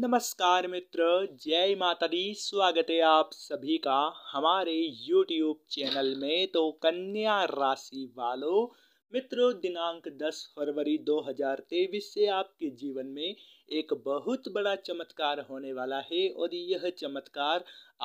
नमस्कार मित्र जय माता दी स्वागत है आप सभी का हमारे YouTube चैनल में तो कन्या राशि वालों मित्रों दिनांक 10 फरवरी 2023 से आपके जीवन में एक बहुत बड़ा चमत्कार होने वाला है और यह चमत्कार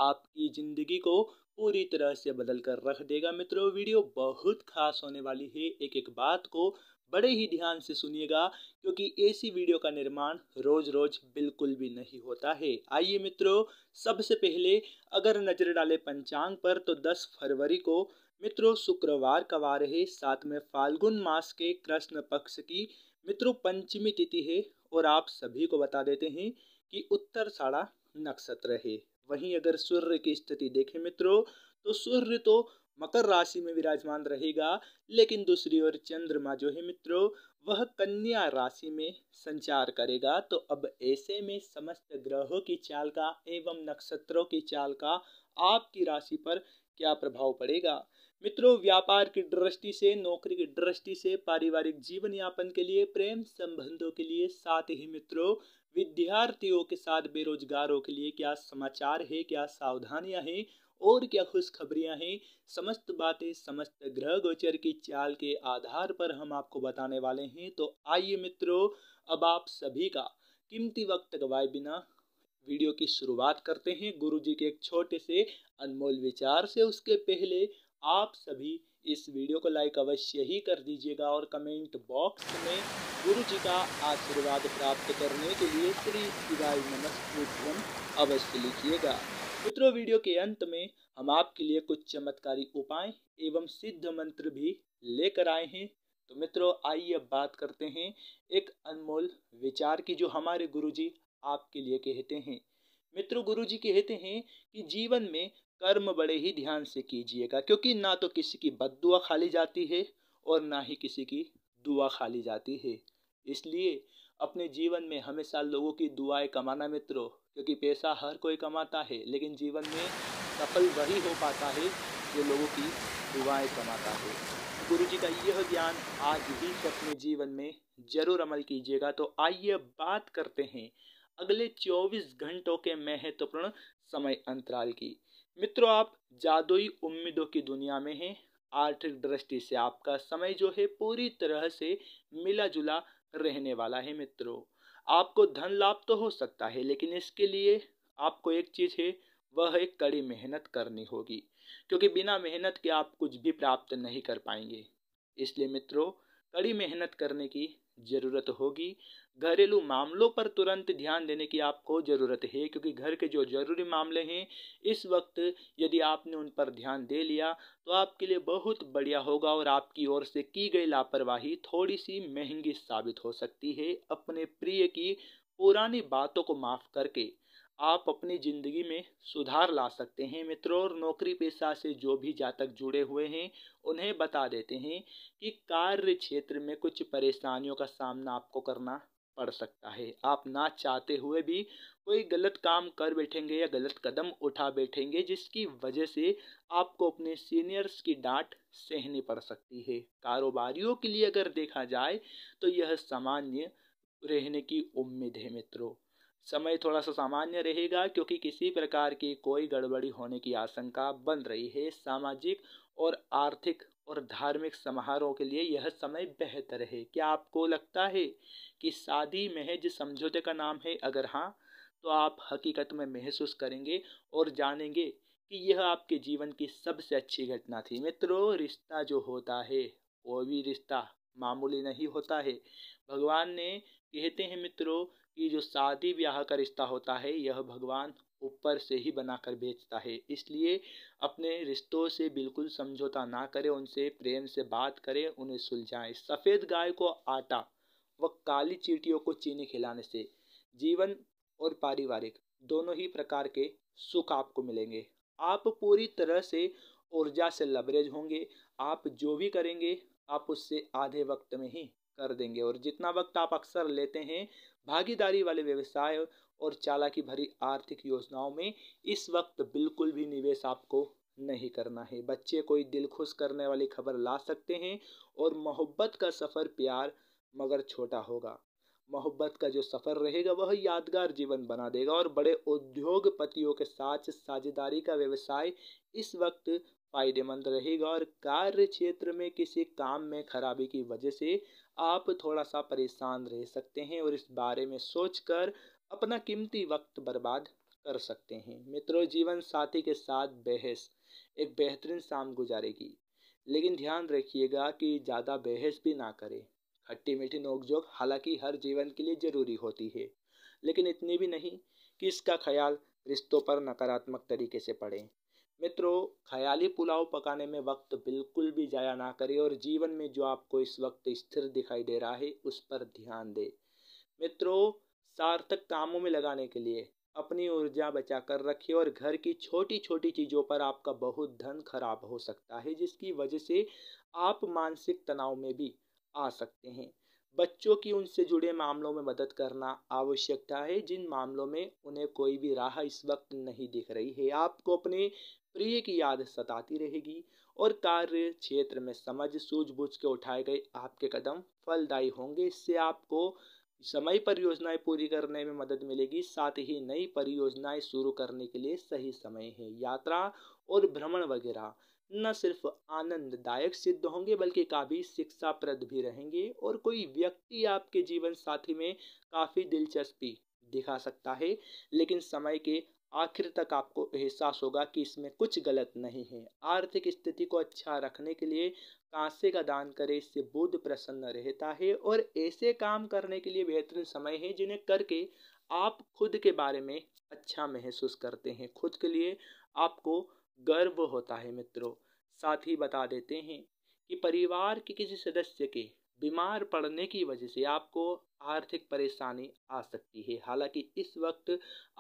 आपकी ज़िंदगी को पूरी तरह से बदल कर रख देगा मित्रों वीडियो बहुत खास होने वाली है एक एक बात को बड़े ही ध्यान से सुनिएगा क्योंकि ऐसी वीडियो का निर्माण रोज रोज बिल्कुल भी नहीं होता है आइए मित्रों सबसे पहले अगर नजर डाले पंचांग पर तो 10 फरवरी को मित्रों शुक्रवार का वार है साथ में फाल्गुन मास के कृष्ण पक्ष की मित्रों पंचमी तिथि है और आप सभी को बता देते हैं कि उत्तर साड़ा नक्षत्र है वहीं अगर सूर्य की स्थिति देखें मित्रों तो सूर्य तो मकर राशि में विराजमान रहेगा लेकिन दूसरी ओर चंद्रमा जो है मित्रों वह कन्या राशि में संचार करेगा तो अब ऐसे में समस्त ग्रहों की चाल का एवं नक्षत्रों की चाल का आपकी राशि पर क्या प्रभाव पड़ेगा मित्रों व्यापार की दृष्टि से नौकरी की दृष्टि से पारिवारिक जीवन यापन के लिए प्रेम संबंधों के लिए साथ ही मित्रों विद्यार्थियों के साथ बेरोजगारों के लिए क्या समाचार है क्या सावधानियां हैं और क्या खुशखबरियां हैं समस्त बातें समस्त ग्रह गोचर की चाल के आधार पर हम आपको बताने वाले हैं तो आइए मित्रों अब आप सभी का कीमती वक्त गवाए बिना वीडियो की शुरुआत करते हैं गुरु जी के एक छोटे से अनमोल विचार से उसके पहले आप सभी इस वीडियो को लाइक अवश्य ही कर दीजिएगा और कमेंट बॉक्स में गुरु जी का आशीर्वाद प्राप्त करने के लिए श्री शिवाय नमस्कार अवश्य लिखिएगा मित्रों वीडियो के अंत में हम आपके लिए कुछ चमत्कारी उपाय एवं सिद्ध मंत्र भी लेकर आए हैं तो मित्रों आइए बात करते हैं एक अनमोल विचार की जो हमारे गुरुजी आपके लिए कहते हैं मित्रों गुरुजी कहते हैं कि जीवन में कर्म बड़े ही ध्यान से कीजिएगा क्योंकि ना तो किसी की बददुआ खाली जाती है और ना ही किसी की दुआ खाली जाती है इसलिए अपने जीवन में हमेशा लोगों की दुआएं कमाना मित्रों क्योंकि पैसा हर कोई कमाता है लेकिन जीवन में सफल वही हो पाता है जो लोगों की दुआएं कमाता है गुरु जी का यह ज्ञान आज भी अपने जीवन में जरूर अमल कीजिएगा तो आइए बात करते हैं अगले 24 घंटों के महत्वपूर्ण समय अंतराल की मित्रों आप जादुई उम्मीदों की दुनिया में हैं आर्थिक दृष्टि से आपका समय जो है पूरी तरह से मिला जुला रहने वाला है मित्रों आपको धन लाभ तो हो सकता है लेकिन इसके लिए आपको एक चीज़ है वह एक कड़ी मेहनत करनी होगी क्योंकि बिना मेहनत के आप कुछ भी प्राप्त नहीं कर पाएंगे इसलिए मित्रों कड़ी मेहनत करने की ज़रूरत होगी घरेलू मामलों पर तुरंत ध्यान देने की आपको ज़रूरत है क्योंकि घर के जो ज़रूरी मामले हैं इस वक्त यदि आपने उन पर ध्यान दे लिया तो आपके लिए बहुत बढ़िया होगा और आपकी ओर से की गई लापरवाही थोड़ी सी महंगी साबित हो सकती है अपने प्रिय की पुरानी बातों को माफ़ करके आप अपनी ज़िंदगी में सुधार ला सकते हैं मित्रों और नौकरी पेशा से जो भी जातक जुड़े हुए हैं उन्हें बता देते हैं कि कार्य क्षेत्र में कुछ परेशानियों का सामना आपको करना पड़ सकता है आप ना चाहते हुए भी कोई गलत काम कर बैठेंगे या गलत कदम उठा बैठेंगे जिसकी वजह से आपको अपने सीनियर्स की डांट सहनी पड़ सकती है कारोबारियों के लिए अगर देखा जाए तो यह सामान्य रहने की उम्मीद है मित्रों समय थोड़ा सा सामान्य रहेगा क्योंकि किसी प्रकार की कोई गड़बड़ी होने की आशंका बन रही है सामाजिक और आर्थिक और धार्मिक समारोह के लिए यह समय बेहतर है क्या आपको लगता है कि शादी महज समझौते का नाम है अगर हाँ तो आप हकीकत में महसूस करेंगे और जानेंगे कि यह आपके जीवन की सबसे अच्छी घटना थी मित्रों रिश्ता जो होता है वो भी रिश्ता मामूली नहीं होता है भगवान ने कहते हैं मित्रों कि जो शादी ब्याह का रिश्ता होता है यह भगवान ऊपर से ही बनाकर भेजता है इसलिए अपने रिश्तों से बिल्कुल समझौता ना करें उनसे प्रेम से बात करें उन्हें सुलझाएं सफ़ेद गाय को आटा व काली चीटियों को चीनी खिलाने से जीवन और पारिवारिक दोनों ही प्रकार के सुख आपको मिलेंगे आप पूरी तरह से ऊर्जा से लबरेज होंगे आप जो भी करेंगे आप उससे आधे वक्त में ही कर देंगे और जितना वक्त आप अक्सर लेते हैं भागीदारी वाले व्यवसाय और चालाकी भरी आर्थिक योजनाओं में इस वक्त बिल्कुल भी निवेश आपको नहीं करना है बच्चे कोई दिल खुश करने वाली खबर ला सकते हैं और मोहब्बत का सफ़र प्यार मगर छोटा होगा मोहब्बत का जो सफ़र रहेगा वह यादगार जीवन बना देगा और बड़े उद्योगपतियों के साथ साझेदारी का व्यवसाय इस वक्त फ़ायदेमंद रहेगा और कार्य क्षेत्र में किसी काम में खराबी की वजह से आप थोड़ा सा परेशान रह सकते हैं और इस बारे में सोचकर अपना कीमती वक्त बर्बाद कर सकते हैं मित्रों जीवन साथी के साथ बहस एक बेहतरीन शाम गुजारेगी लेकिन ध्यान रखिएगा कि ज़्यादा बहस भी ना करें खट्टी मीठी नोकझोंक हालांकि हर जीवन के लिए ज़रूरी होती है लेकिन इतनी भी नहीं कि इसका ख्याल रिश्तों पर नकारात्मक तरीके से पड़े मित्रों ख्याली पुलाव पकाने में वक्त बिल्कुल भी जाया ना करें और जीवन में जो आपको इस वक्त स्थिर दिखाई दे रहा है उस पर ध्यान दें मित्रों सार्थक कामों में लगाने के लिए अपनी ऊर्जा बचा कर रखिए और घर की छोटी छोटी चीज़ों पर आपका बहुत धन खराब हो सकता है जिसकी वजह से आप मानसिक तनाव में भी आ सकते हैं बच्चों की उनसे जुड़े मामलों में मदद करना आवश्यकता है जिन मामलों में उन्हें कोई भी राह इस वक्त नहीं दिख रही है आपको अपने प्रिय की याद सताती रहेगी और कार्य क्षेत्र में समझ सूझबूझ के उठाए गए आपके कदम फलदायी होंगे इससे आपको समय परियोजनाएं पूरी करने में मदद मिलेगी साथ ही नई परियोजनाएं शुरू करने के लिए सही समय है यात्रा और भ्रमण वगैरह न सिर्फ आनंददायक सिद्ध होंगे बल्कि काफ़ी शिक्षाप्रद भी रहेंगे और कोई व्यक्ति आपके जीवन साथी में काफ़ी दिलचस्पी दिखा सकता है लेकिन समय के आखिर तक आपको एहसास होगा कि इसमें कुछ गलत नहीं है आर्थिक स्थिति को अच्छा रखने के लिए कांसे का दान करें इससे बुद्ध प्रसन्न रहता है और ऐसे काम करने के लिए बेहतरीन समय है जिन्हें करके आप खुद के बारे में अच्छा महसूस करते हैं खुद के लिए आपको गर्व होता है मित्रों साथ ही बता देते हैं कि परिवार के किसी सदस्य के बीमार पड़ने की वजह से आपको आर्थिक परेशानी आ सकती है हालांकि इस वक्त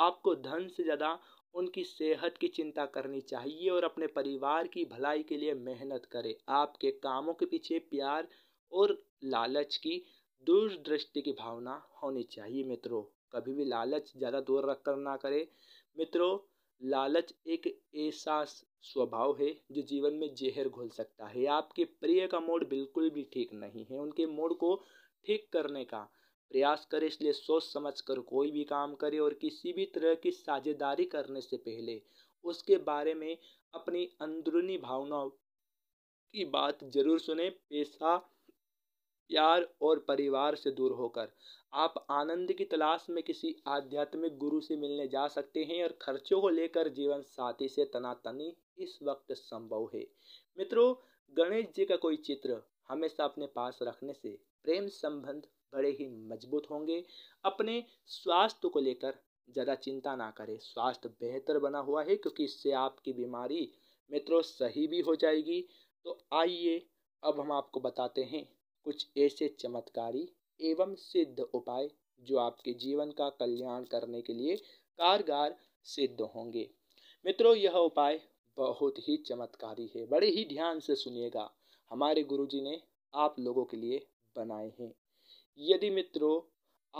आपको धन से ज़्यादा उनकी सेहत की चिंता करनी चाहिए और अपने परिवार की भलाई के लिए मेहनत करें आपके कामों के पीछे प्यार और लालच की दूरदृष्टि की भावना होनी चाहिए मित्रों कभी भी लालच ज़्यादा दूर रखकर ना करें मित्रों लालच एक ऐसा स्वभाव है जो जीवन में जहर घोल सकता है आपके प्रिय का मूड बिल्कुल भी ठीक नहीं है उनके मूड को ठीक करने का प्रयास करें इसलिए सोच समझ कर कोई भी काम करे और किसी भी तरह की साझेदारी करने से पहले उसके बारे में अपनी अंदरूनी भावनाओं की बात जरूर सुने पैसा प्यार और परिवार से दूर होकर आप आनंद की तलाश में किसी आध्यात्मिक गुरु से मिलने जा सकते हैं और खर्चों को लेकर जीवन साथी से तनातनी इस वक्त संभव है मित्रों गणेश जी का कोई चित्र हमेशा अपने पास रखने से प्रेम संबंध बड़े ही मजबूत होंगे अपने स्वास्थ्य को लेकर ज़्यादा चिंता ना करें स्वास्थ्य बेहतर बना हुआ है क्योंकि इससे आपकी बीमारी मित्रों सही भी हो जाएगी तो आइए अब हम आपको बताते हैं कुछ ऐसे चमत्कारी एवं सिद्ध उपाय जो आपके जीवन का कल्याण करने के लिए कारगर सिद्ध होंगे मित्रों यह उपाय बहुत ही चमत्कारी है बड़े ही ध्यान से सुनिएगा हमारे गुरुजी ने आप लोगों के लिए बनाए हैं यदि मित्रों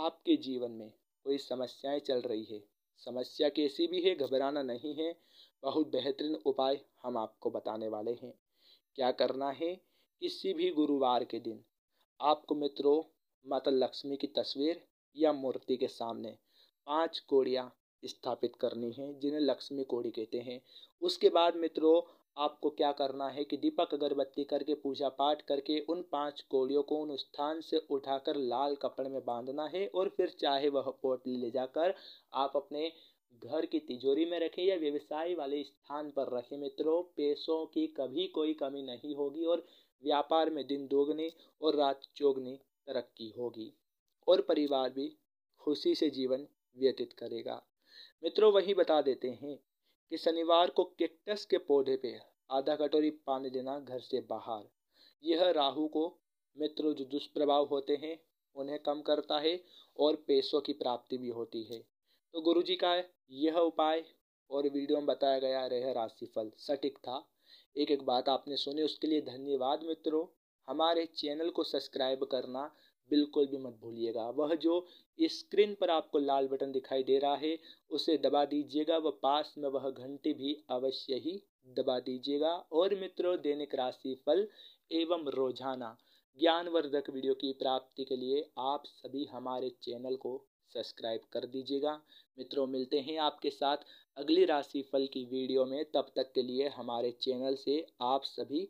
आपके जीवन में कोई समस्याएं चल रही है समस्या कैसी भी है घबराना नहीं है बहुत बेहतरीन उपाय हम आपको बताने वाले हैं क्या करना है किसी भी गुरुवार के दिन आपको मित्रों माता लक्ष्मी की तस्वीर या मूर्ति के सामने पांच कोड़ियाँ स्थापित करनी है जिन्हें लक्ष्मी कोड़ी कहते हैं उसके बाद मित्रों आपको क्या करना है कि दीपक अगरबत्ती करके पूजा पाठ करके उन पांच कोड़ियों को उन स्थान से उठाकर लाल कपड़े में बांधना है और फिर चाहे वह पोटली ले जाकर आप अपने घर की तिजोरी में रखें या व्यवसाय वाले स्थान पर रखें मित्रों पैसों की कभी कोई कमी नहीं होगी और व्यापार में दिन दोगुनी और रात चौगुनी तरक्की होगी और परिवार भी खुशी से जीवन व्यतीत करेगा मित्रों वही बता देते हैं कि शनिवार को केक्टस के पौधे पे आधा कटोरी पानी देना घर से बाहर यह राहु को मित्रों जो दुष्प्रभाव होते हैं उन्हें कम करता है और पैसों की प्राप्ति भी होती है तो गुरु जी का यह उपाय और वीडियो में बताया गया रह राशिफल सटीक था एक एक बात आपने सुनी उसके लिए धन्यवाद मित्रों हमारे चैनल को सब्सक्राइब करना बिल्कुल भी मत भूलिएगा वह जो स्क्रीन पर आपको लाल बटन दिखाई दे रहा है उसे दबा दीजिएगा व पास में वह घंटी भी अवश्य ही दबा दीजिएगा और मित्रों दैनिक राशि फल एवं रोजाना ज्ञानवर्धक वीडियो की प्राप्ति के लिए आप सभी हमारे चैनल को सब्सक्राइब कर दीजिएगा मित्रों मिलते हैं आपके साथ अगली राशि फल की वीडियो में तब तक के लिए हमारे चैनल से आप सभी